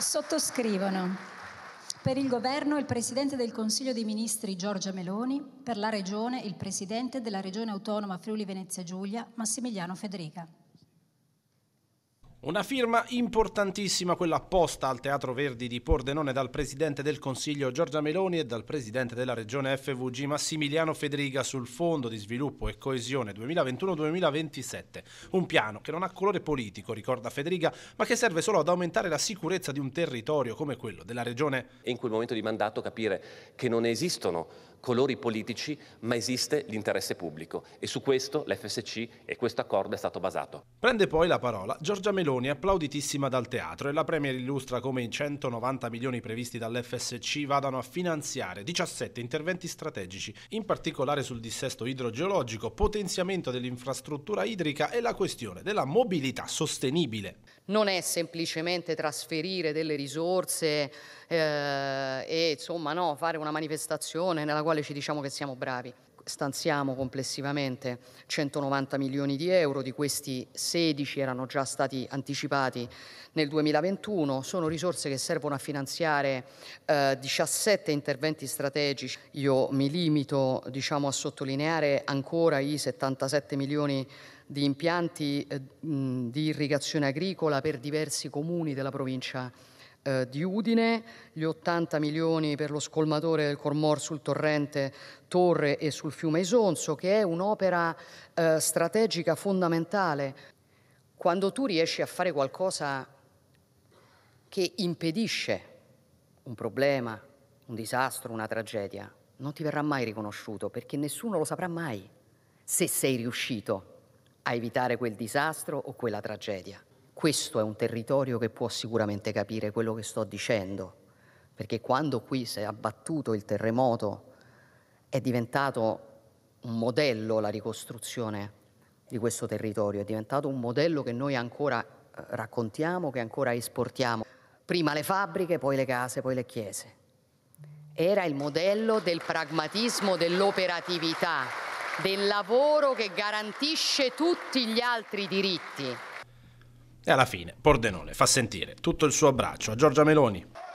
Sottoscrivono per il governo il Presidente del Consiglio dei Ministri Giorgia Meloni, per la Regione il Presidente della Regione Autonoma Friuli Venezia Giulia Massimiliano Federica. Una firma importantissima, quella apposta al Teatro Verdi di Pordenone dal Presidente del Consiglio Giorgia Meloni e dal Presidente della Regione FVG Massimiliano Federica sul Fondo di Sviluppo e Coesione 2021-2027. Un piano che non ha colore politico, ricorda Federica, ma che serve solo ad aumentare la sicurezza di un territorio come quello della Regione. E in quel momento di mandato capire che non esistono colori politici, ma esiste l'interesse pubblico. E su questo l'FSC e questo accordo è stato basato. Prende poi la parola Giorgia Meloni Meloni, applauditissima dal teatro, e la Premier illustra come i 190 milioni previsti dall'FSC vadano a finanziare 17 interventi strategici, in particolare sul dissesto idrogeologico, potenziamento dell'infrastruttura idrica e la questione della mobilità sostenibile. Non è semplicemente trasferire delle risorse eh, e insomma, no, fare una manifestazione nella quale ci diciamo che siamo bravi stanziamo complessivamente 190 milioni di euro, di questi 16 erano già stati anticipati nel 2021, sono risorse che servono a finanziare eh, 17 interventi strategici. Io mi limito diciamo, a sottolineare ancora i 77 milioni di impianti eh, di irrigazione agricola per diversi comuni della provincia di eh, di Udine, gli 80 milioni per lo scolmatore del Cormor sul torrente Torre e sul fiume Isonzo, che è un'opera eh, strategica fondamentale. Quando tu riesci a fare qualcosa che impedisce un problema, un disastro, una tragedia, non ti verrà mai riconosciuto perché nessuno lo saprà mai se sei riuscito a evitare quel disastro o quella tragedia questo è un territorio che può sicuramente capire quello che sto dicendo, perché quando qui si è abbattuto il terremoto è diventato un modello la ricostruzione di questo territorio, è diventato un modello che noi ancora eh, raccontiamo, che ancora esportiamo. Prima le fabbriche, poi le case, poi le chiese. Era il modello del pragmatismo, dell'operatività, del lavoro che garantisce tutti gli altri diritti. E alla fine Pordenone fa sentire tutto il suo abbraccio a Giorgia Meloni.